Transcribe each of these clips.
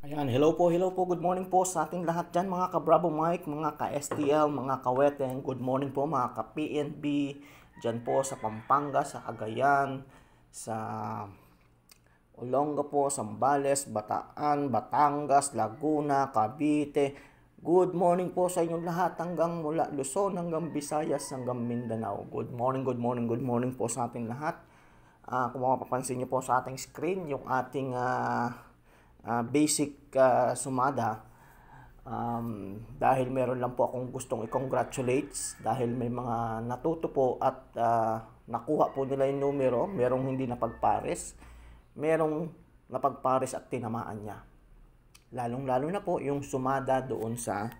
Ayan, hello po, hello po. Good morning po sa ating lahat dyan mga ka-Bravo Mike, mga ka-STL, mga ka-Weteng. Good morning po mga ka-PNB dyan po sa Pampanga, sa Agayan, sa Olongapo, Sambales, Bataan, Batangas, Laguna, Cavite. Good morning po sa inyong lahat hanggang mula Luzon, hanggang Visayas, hanggang Mindanao. Good morning, good morning, good morning po sa ating lahat. Uh, kung mapapansin niyo po sa ating screen, yung ating... Uh, uh, basic uh, sumada um, dahil meron lang po akong gustong i-congratulate dahil may mga natuto po at uh, nakuha po nila yung numero, merong hindi napagpares, merong napagpares at tinamaan niya. Lalong-lalo na po yung sumada doon sa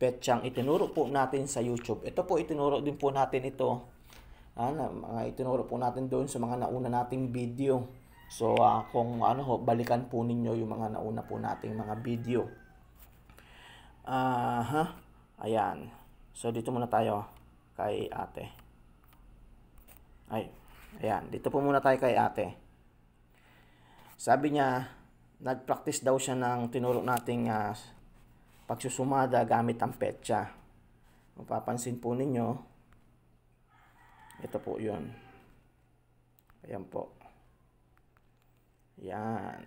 petsang itinuro po natin sa YouTube. Ito po itinuro din po natin ito. Ah, mga itinuro po natin doon sa mga nauna nating video So uh, kung ano ho, balikan po ninyo yung mga nauna po nating mga video. Aha. uh, huh? ayan. So dito muna tayo kay ate. Ay, ayan. Dito po muna tayo kay ate. Sabi niya, nag-practice daw siya ng tinuro nating uh, pagsusumada gamit ang petsa. Mapapansin po ninyo, ito po yun. Ayan po. Yan.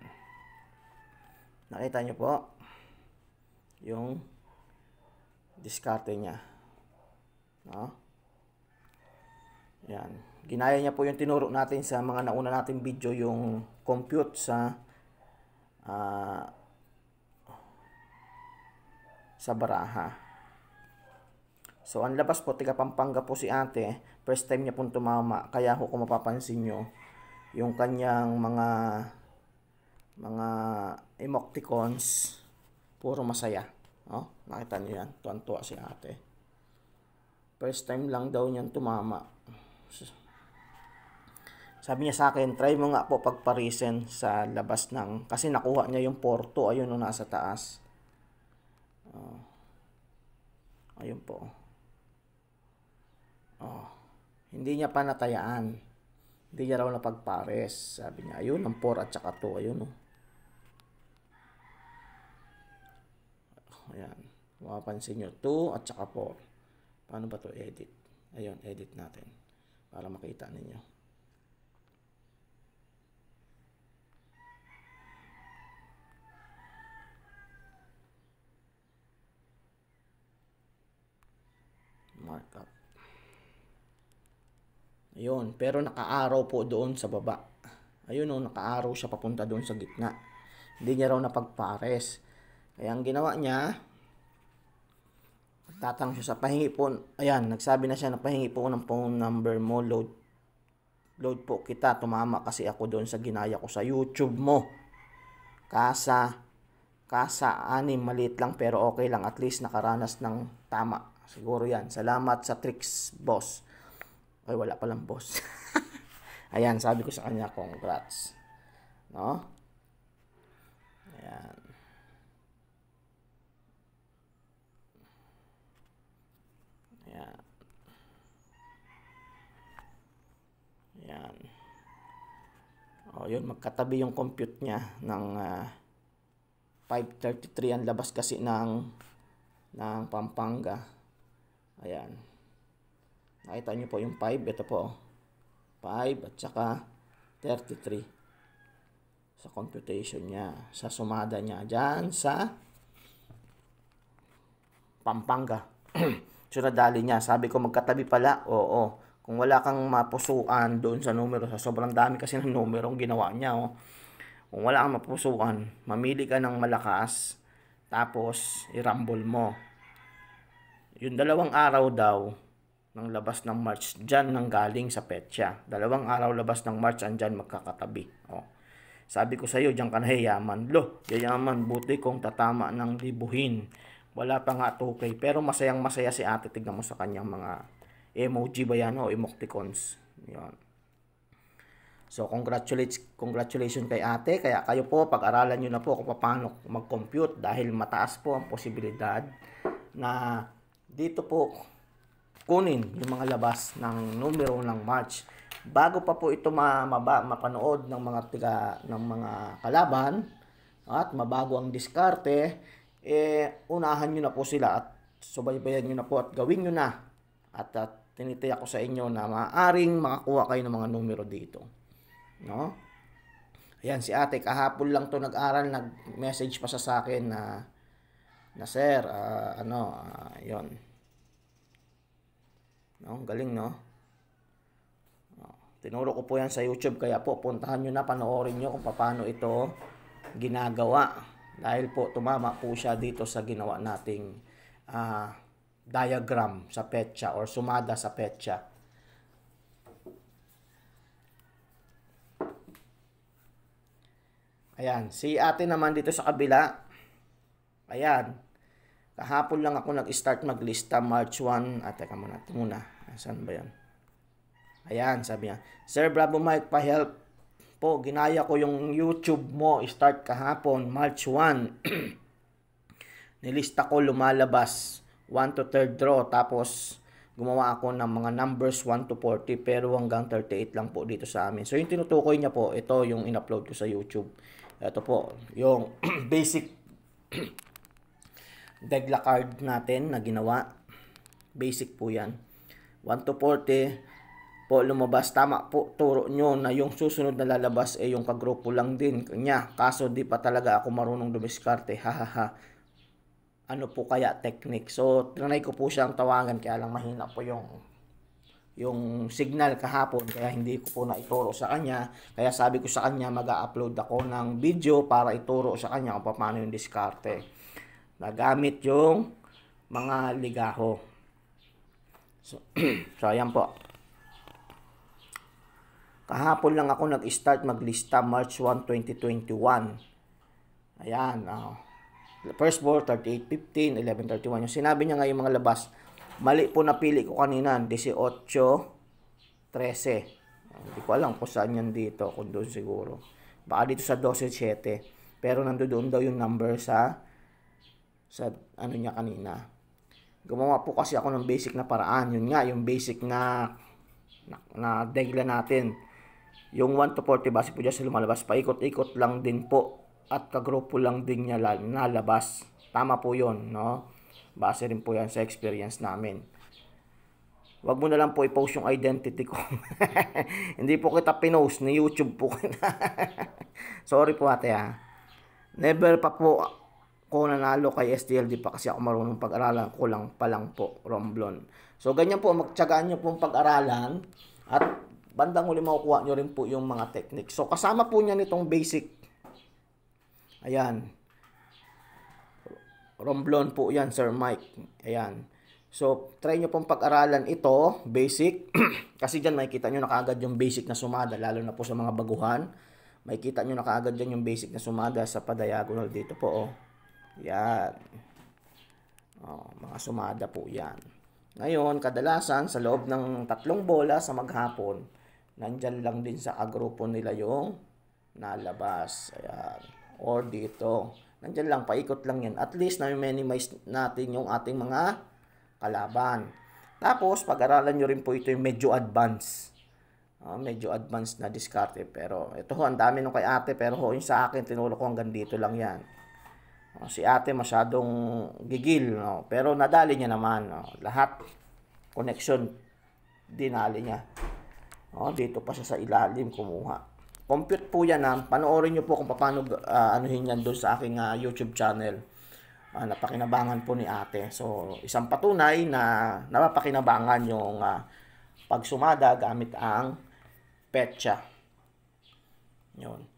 Nakita nyo po yung diskarte niya. No? Yan. Ginaya niya po yung tinuro natin sa mga nauna nating video yung compute sa uh, sa baraha. So, ang labas po, tiga Pampanga po si ate. First time niya pong tumama. Kaya ho, kung mapapansin nyo, yung kanyang mga mga emoticons puro masaya no oh, nakita niyo yan tuwan-tuwa si ate first time lang daw niyan tumama sabi niya sa akin try mo nga po pagparisen sa labas ng kasi nakuha niya yung porto ayun no nasa taas oh. ayun po oh hindi niya pa natayaan hindi niya raw napagpares. Sabi niya, ayun, ang 4 at saka 2. Ayun, oh. Ayan. Mapapansin niyo, 2 at saka 4. Paano ba to edit? Ayun, edit natin para makita ninyo. Ayun, pero nakaaraw po doon sa baba. Ayun oh, nakaaraw siya papunta doon sa gitna. Hindi niya raw napagpares. Kaya ang ginawa niya, tatang siya sa pahingi po. Ayan, nagsabi na siya na pahingi po ng phone number mo, load load po kita, tumama kasi ako doon sa ginaya ko sa YouTube mo. Kasa, kasa, anim, maliit lang pero okay lang. At least nakaranas ng tama. Siguro yan. Salamat sa tricks, boss. Ay, wala palang boss. Ayan, sabi ko sa kanya, congrats. No? Ayan. Ayan. Ayan. O, oh, yun, magkatabi yung compute niya ng uh, ah, 5.33 ang labas kasi ng ng Pampanga. Ayan. Nakita nyo po yung 5. Ito po. 5 at saka 33. Sa computation niya. Sa sumada niya. Diyan sa Pampanga. Suradali niya. Sabi ko magkatabi pala. Oo. Kung wala kang mapusuan doon sa numero. Sa sobrang dami kasi ng numero ginawa niya. Oh. Kung wala kang mapusuan, mamili ka ng malakas. Tapos, irambol mo. Yung dalawang araw daw, ng labas ng March dyan nang galing sa petsa. Dalawang araw labas ng March andyan magkakatabi. O. Oh. Sabi ko sa iyo, diyan ka nahiyaman. Lo, yayaman, buti kong tatama ng libuhin. Wala pa nga 2 Pero masayang masaya si ate. Tignan mo sa kanyang mga emoji ba yan o emoticons. Yun. So, congratulates, congratulations kay ate. Kaya kayo po, pag-aralan nyo na po kung paano mag-compute dahil mataas po ang posibilidad na dito po kunin yung mga labas ng numero ng match Bago pa po ito ma maba, mapanood ng mga tiga, ng mga kalaban at mabago ang diskarte, eh unahan niyo na po sila at subaybayan niyo na po at gawin niyo na. At, at tinitiyak ko sa inyo na maaring makakuha kayo ng mga numero dito. No? Ayan, si ate, kahapon lang to nag-aral, nag-message pa sa akin na, na sir, uh, ano, uh, ah, yon No, galing no. Oh, tinuro ko po yan sa YouTube kaya po puntahan nyo na panoorin nyo kung paano ito ginagawa. Dahil po tumama po siya dito sa ginawa nating uh, diagram sa petsa or sumada sa petsa. Ayan, si ate naman dito sa kabila. Ayan, Kahapon lang ako nag-start maglista March 1. At ah, teka muna, ito muna. Saan ba yan? Ayan, sabi niya. Sir, bravo Mike, pa-help po. Ginaya ko yung YouTube mo. Start kahapon, March 1. Nilista ko lumalabas. 1 to 3 draw. Tapos, gumawa ako ng mga numbers 1 to 40 pero hanggang 38 lang po dito sa amin. So yung tinutukoy niya po, ito yung in-upload ko sa YouTube. Ito po, yung basic Degla card natin na ginawa. Basic po yan. 1 to 40 po lumabas. Tama po, turo nyo na yung susunod na lalabas ay eh, yung kagrupo lang din niya. Kaso di pa talaga ako marunong dumiskarte. Hahaha. ano po kaya technique. So, tinanay ko po siyang tawagan kaya lang mahina po yung yung signal kahapon kaya hindi ko po na ituro sa kanya kaya sabi ko sa kanya mag upload ako ng video para ituro sa kanya kung paano yung diskarte nagamit yung mga ligaho. So, so ayan po. Kahapon lang ako nag-start maglista March 1, 2021. Ayan. Uh, first ball, 38.15, 11.31. Yung sinabi niya nga mga labas, mali po napili ko kanina, 18, 13. Hindi ko alam kung saan yan dito, kung doon siguro. Baka dito sa 12.7. Pero nandoon daw yung number sa sa ano niya kanina. Gumawa po kasi ako ng basic na paraan. Yun nga, yung basic na na, na degla natin. Yung 1 to 40 base po dyan sa lumalabas. Paikot-ikot lang din po at kagrupo lang din niya nalabas. Tama po yon no? Base rin po yan sa experience namin. Wag mo na lang po i-post yung identity ko. Hindi po kita pinost. Ni YouTube po kita. Sorry po ate ha. Ah. Never pa po ako nanalo kay STLD pa kasi ako marunong pag-aralan ko lang pa lang po, Romblon. So, ganyan po, magtsagaan nyo pong pag-aralan at bandang uli makukuha nyo rin po yung mga technique. So, kasama po niya nitong basic. Ayan. Romblon po yan, Sir Mike. Ayan. So, try nyo pong pag-aralan ito, basic. kasi dyan makikita nyo na kaagad yung basic na sumada, lalo na po sa mga baguhan. Makikita nyo na kaagad dyan yung basic na sumada sa padiagonal dito po, oh. Yan. Oh, mga sumada po yan. Ngayon, kadalasan sa loob ng tatlong bola sa maghapon, nandyan lang din sa agrupo nila yung nalabas. Ayan. Or dito. Nandyan lang, paikot lang yan. At least na minimize natin yung ating mga kalaban. Tapos, pag-aralan nyo rin po ito yung medyo advanced. Oh, ah, medyo advanced na discarte. Pero ito ho, ang dami nung kay ate. Pero ho, yung sa akin, tinulo ko hanggang dito lang yan. Oh, si ate masyadong gigil, no? pero nadali niya naman. No? Lahat, connection, dinali niya. Oh, dito pa siya sa ilalim kumuha. Compute po yan. Ha? Panoorin niyo po kung paano uh, anuhin yan doon sa aking uh, YouTube channel. Uh, napakinabangan po ni ate. So, isang patunay na napakinabangan yung uh, pagsumada gamit ang petsa. Yun.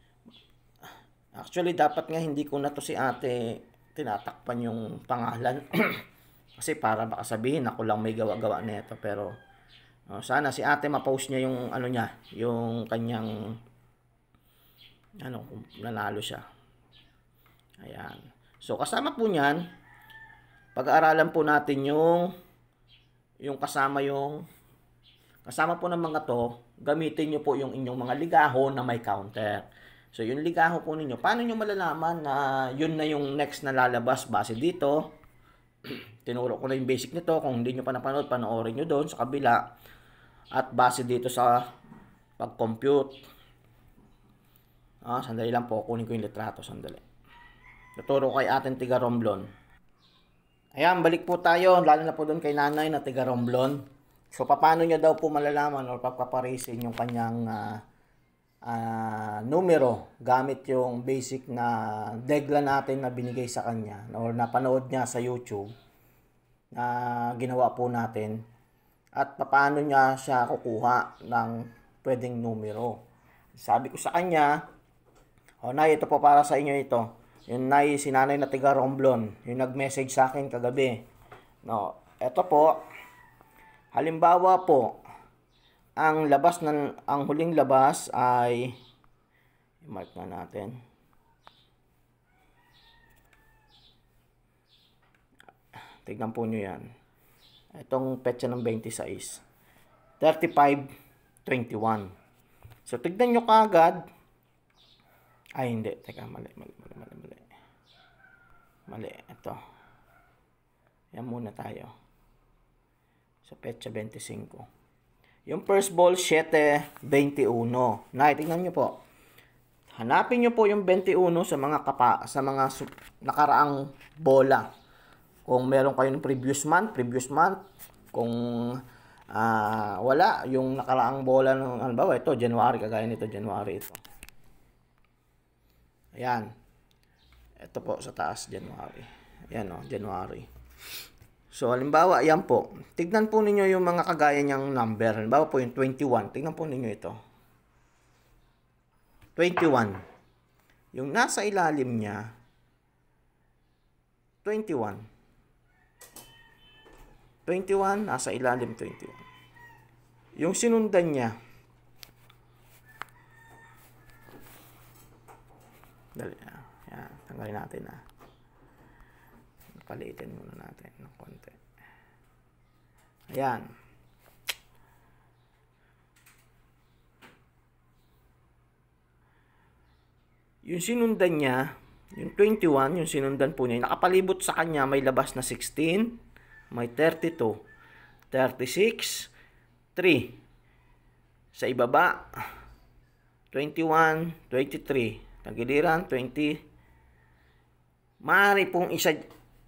Actually, dapat nga hindi ko na to si ate tinatakpan yung pangalan. Kasi para baka sabihin, ako lang may gawa-gawa nito. Pero, no, oh, sana si ate mapost niya yung ano niya, yung kanyang, ano, kung nanalo siya. Ayan. So, kasama po niyan, pag-aaralan po natin yung, yung kasama yung, kasama po ng mga to, gamitin niyo po yung inyong mga ligaho na may counter. So, yung ligaho po ninyo, paano nyo malalaman na yun na yung next na lalabas base dito? Tinuro ko na yung basic nito. Kung hindi nyo pa napanood, panoorin nyo doon sa kabila. At base dito sa pag-compute. Ah, sandali lang po. Kunin ko yung litrato. Sandali. Tuturo kay atin tiga Romblon. Ayan, balik po tayo. Lalo na po doon kay nanay na tiga Romblon. So, paano nyo daw po malalaman or papaparesin yung kanyang... Uh, uh, numero gamit yung basic na degla natin na binigay sa kanya or napanood niya sa YouTube na ginawa po natin at paano niya siya kukuha ng pwedeng numero. Sabi ko sa kanya, o oh, Nay, ito po para sa inyo ito. Yung Nay, sinanay na tiga Romblon, yung nag-message sa akin kagabi. No, ito po, halimbawa po, ang labas ng ang huling labas ay mark na natin. Tignan po nyo yan. Itong petsa ng 26. 35.21. So, tignan niyo kaagad. Ay, hindi. Teka, mali, mali, mali, mali, mali. Mali, ito. Yan muna tayo. Sa petsa 25. Yung first ball, 7.21. Na, tingnan nyo po. Hanapin nyo po yung 21 sa mga kapa, sa mga nakaraang bola. Kung meron kayo ng previous month, previous month. Kung uh, wala, yung nakaraang bola ng, ano ba, ito, January, kagaya nito, January ito. Ayan. Ito po sa taas, January. Ayan o, oh, January. So, halimbawa, yan po. Tignan po ninyo yung mga kagaya niyang number. Halimbawa po yung 21. Tignan po ninyo ito. 21. Yung nasa ilalim niya, 21. 21, nasa ilalim 21. Yung sinundan niya, dali na. Ah, yan, tanggalin natin na. Ah palitin muna natin ng konti. Ayan. Yung sinundan niya, yung 21, yung sinundan po niya, nakapalibot sa kanya, may labas na 16, may 32, 36, 3. Sa ibaba, 21, 23. Tagiliran, 20. Maaari pong isa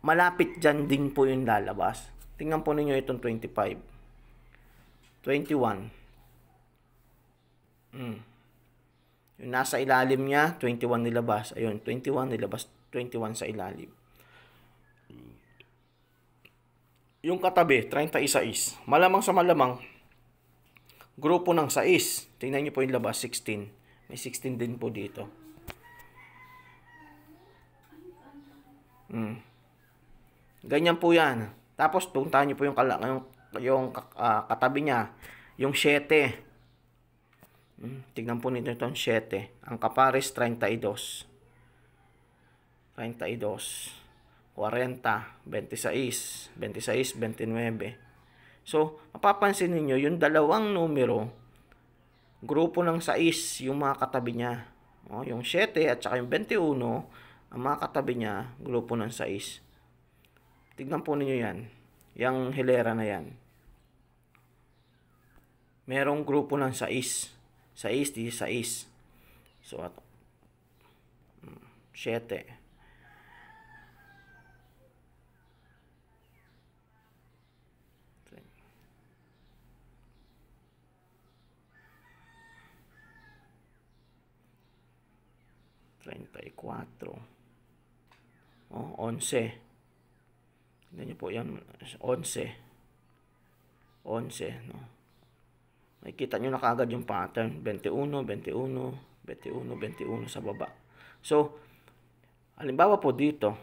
malapit dyan din po yung lalabas. Tingnan po ninyo itong 25. 21. Mm. Yung nasa ilalim niya, 21 nilabas. Ayun, 21 nilabas, 21 sa ilalim. Yung katabi, 30 is. Malamang sa malamang, grupo ng 6. Tingnan niyo po yung labas, 16. May 16 din po dito. Mm. Ganyan po yan. Tapos puntahan nyo po yung, kala, yung, yung uh, katabi niya. Yung 7. Hmm, tignan po nito itong 7. Ang kapares 32. 32. 40, 26, 26, 29. So, mapapansin niyo yung dalawang numero, grupo ng 6 yung mga katabi niya. O, oh, yung 7 at saka yung 21, ang mga katabi niya, grupo ng 6. Tignan po ninyo yan. Yang hilera na yan. Merong grupo ng 6. 6, di 6. So, ato. 7. Hmm, Treinta y cuatro. Oh, once. Tignan nyo po yan. 11. 11. No? Makikita nyo na kagad yung pattern. 21, 21, 21, 21 sa baba. So, halimbawa po dito,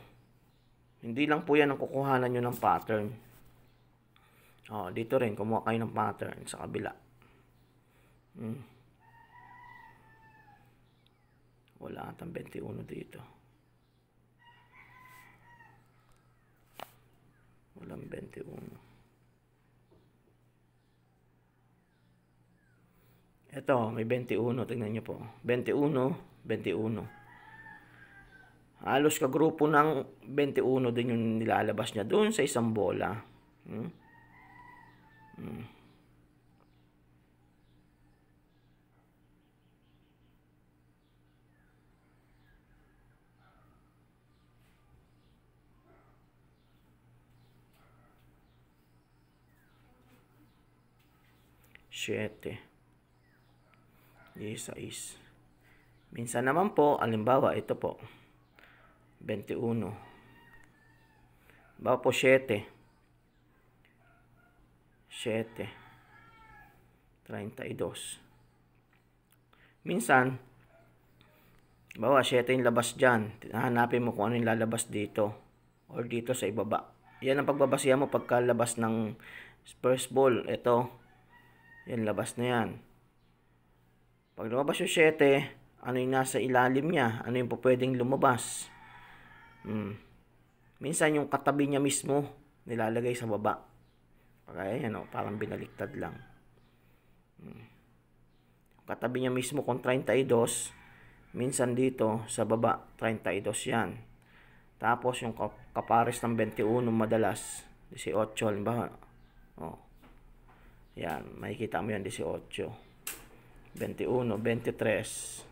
hindi lang po yan ang kukuhanan nyo ng pattern. Oh, dito rin, kumuha kayo ng pattern sa kabila. Hmm. Wala atang 21 dito. Walang 21. Ito, may 21. Tingnan nyo po. 21, 21. Halos ka grupo ng 21 din yung nilalabas niya doon sa isang bola. Hmm? Hmm. 7. 16. Minsan naman po, alimbawa, ito po. 21. Bawa po 7. 32. Minsan, bawa 7 yung labas dyan. Hanapin mo kung ano yung lalabas dito. Or dito sa ibaba. Yan ang pagbabasiya mo pagkalabas ng first ball. Ito, yan, labas na yan. Pag lumabas yung 7, ano yung nasa ilalim niya? Ano yung pwedeng lumabas? Hmm. Minsan yung katabi niya mismo, nilalagay sa baba. Okay, yan, o, oh, parang binaliktad lang. Hmm. Katabi niya mismo kung 32, minsan dito sa baba, 32 yan. Tapos yung kapares ng 21 madalas, 18, ba? Oh, yan, makikita mo yan 18. 21, 23.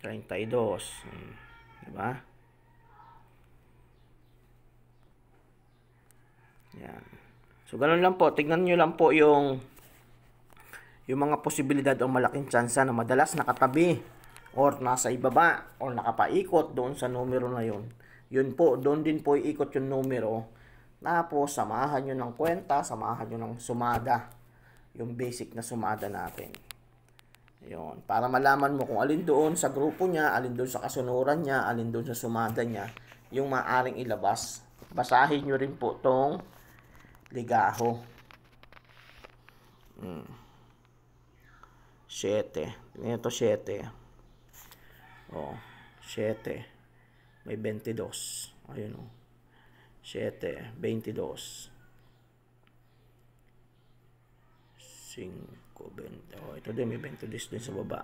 32. di ba? Yan. So ganun lang po, tingnan niyo lang po yung yung mga posibilidad o malaking tsansa na madalas nakatabi or nasa ibaba or nakapaikot doon sa numero na yun. Yun po, doon din po iikot yung numero tapos, samahan nyo ng kwenta, samahan nyo ng sumada. Yung basic na sumada natin. Yun. Para malaman mo kung alin doon sa grupo niya, alin doon sa kasunuran niya, alin doon sa sumada niya, yung maaring ilabas. Basahin nyo rin po tong ligaho. Hmm. 7. Ito 7. Oh, 7. May 22. Ayun oh. 7, 22. 5, 20. Oh, ito din, may 22 din sa baba.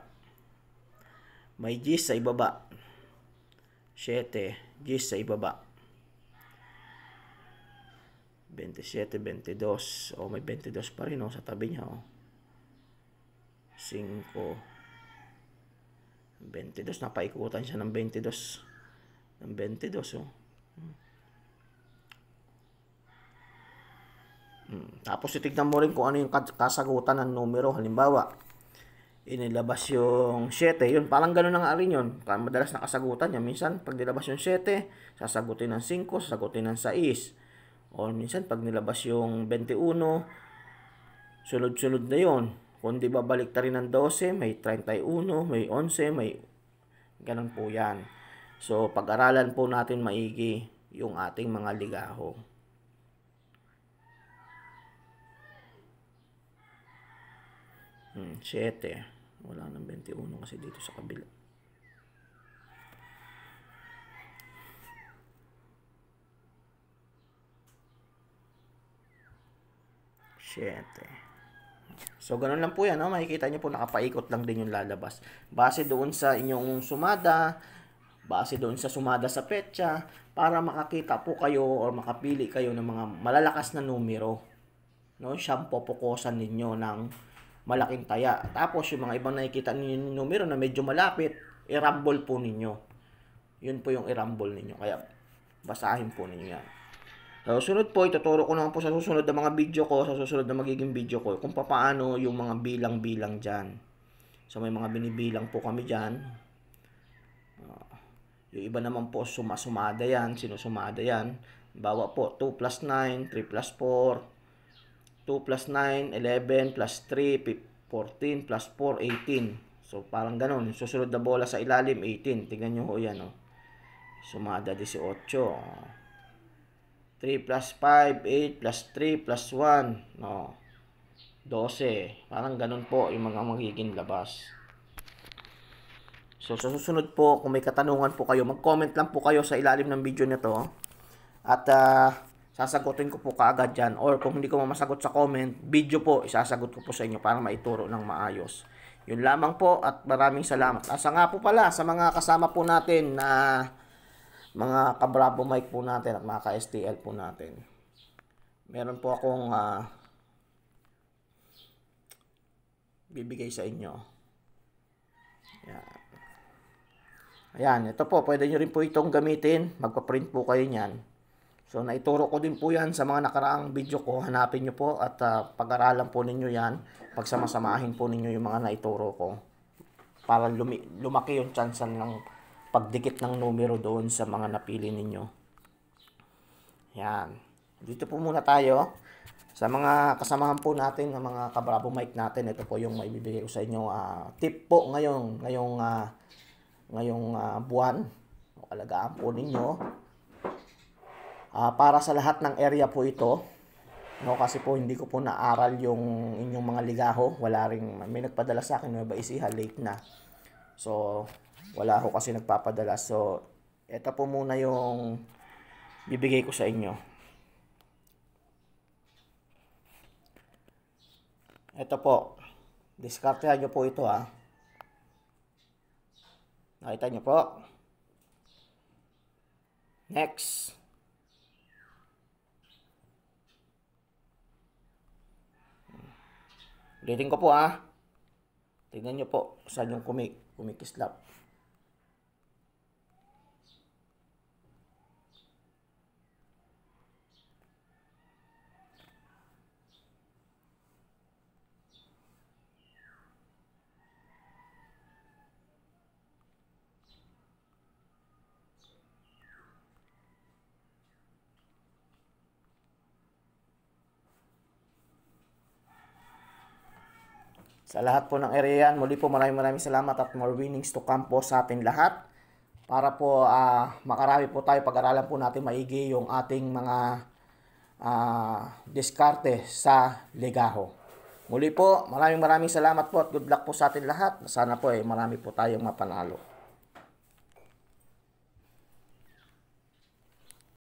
May G's sa ibaba. 7, G's sa ibaba. 27, 22. Oh, may 22 pa rin oh, sa tabi niya. Oh. 5, 22. Napaikutan siya ng 22. Ng 22, oh. Hmm. Hmm. Tapos titignan mo rin kung ano yung kasagutan ng numero. Halimbawa, inilabas yung 7. Yun, parang ganun na nga rin yun. Madalas nakasagutan niya. Minsan, pag nilabas yung 7, sasagutin ng 5, sasagutin ng 6. O minsan, pag nilabas yung 21, sunod-sunod na yon Kung di ba balik rin ng 12, may 31, may 11, may... Ganun po yan. So, pag-aralan po natin maigi yung ating mga ligaho. 7. Hmm, Wala nang 21 kasi dito sa kabila. Siyete. So, ganun lang po yan. No? Makikita nyo po, nakapaikot lang din yung lalabas. Base doon sa inyong sumada, base doon sa sumada sa petsa, para makakita po kayo or makapili kayo ng mga malalakas na numero. No? Siyang popokosan ninyo ng malaking taya. Tapos yung mga ibang nakikita ninyo numero na medyo malapit, i-rumble po ninyo. Yun po yung i-rumble ninyo. Kaya basahin po ninyo yan. Sa susunod po, ituturo ko naman po sa susunod na mga video ko, sa susunod na magiging video ko, kung paano yung mga bilang-bilang dyan. So may mga binibilang po kami dyan. Uh, yung iba naman po, sumasumada yan, sinusumada yan. Bawa po, 2 plus 9, 3 plus 4, 2 plus 9, 11 plus 3, 14 plus 4, 18. So, parang ganun. Susunod na bola sa ilalim, 18. Tingnan nyo ho yan, oh. Sumada 18. 3 plus 5, 8 plus 3 plus 1, no. 12. Parang ganun po yung mga magiging labas. So, sa susunod po, kung may katanungan po kayo, mag-comment lang po kayo sa ilalim ng video nito. Oh. At, ah, uh, sasagutin ko po kaagad yan. Or kung hindi ko masagot sa comment, video po, isasagot ko po sa inyo para maituro ng maayos. Yun lamang po at maraming salamat. Asa nga po pala sa mga kasama po natin na mga kabrabo mic po natin at mga ka-STL po natin. Meron po akong uh, bibigay sa inyo. Ayan. Ayan, ito po. Pwede nyo rin po itong gamitin. Magpa-print po kayo niyan. So naituro ko din po yan sa mga nakaraang video ko. Hanapin nyo po at uh, pag-aralan po ninyo yan. Pagsamasamahin po ninyo yung mga naituro ko. Para lumi lumaki yung chance ng pagdikit ng numero doon sa mga napili ninyo. Yan. Dito po muna tayo. Sa mga kasamahan po natin, ng mga kabrabo mic natin, ito po yung maibibigay ko sa inyo. Uh, tip po ngayong, ngayong, uh, ngayong uh, buwan. Alagaan po ninyo Uh, para sa lahat ng area po ito, no, kasi po hindi ko po naaral yung inyong mga ligaho. Wala rin, may nagpadala sa akin, Nueva Ecija, late na. So, wala ho kasi nagpapadala. So, ito po muna yung bibigay ko sa inyo. Ito po. Diskartehan nyo po ito ha. Ah. Nakita nyo po. Next. Ulitin ko po ah. Tingnan nyo po saan yung kumi kumikislap. Sa lahat po ng area yan, muli po maraming maraming salamat at more winnings to come po sa atin lahat para po uh, makarami po tayo pag-aralan po natin maigi yung ating mga uh, diskarte sa legaho. Muli po, maraming maraming salamat po at good luck po sa atin lahat. Sana po ay eh, marami po tayong mapanalo.